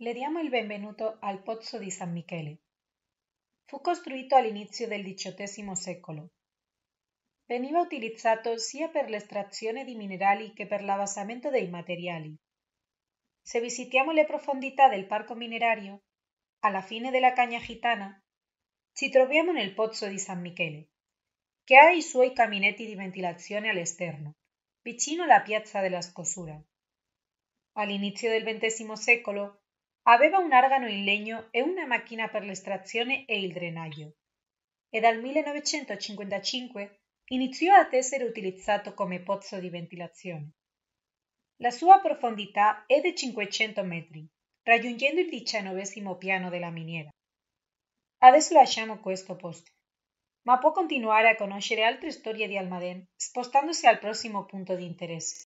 Le diamo il benvenuto al Pozzo di San Michele. Fu costruito all'inizio del XVIII secolo. Veniva utilizzato sia per l'estrazione di minerali che per basamento dei materiali. Se visitiamo le profondità del parco minerario, alla fine la caña Gitana, ci troviamo nel Pozzo di San Michele, che ha i suoi caminetti di ventilazione all'esterno, vicino la Piazza della Al All'inizio del XX secolo Aveva un argano in legno e una macchina per l'estrazione e il drenaggio. E dal 1955 iniziò ad essere utilizzato come pozzo di ventilazione. La sua profondità è di 500 metri, raggiungendo il diciannovesimo piano della miniera. Adesso lasciamo questo posto, ma può continuare a conoscere altre storie di Almaden spostandosi al prossimo punto di interesse.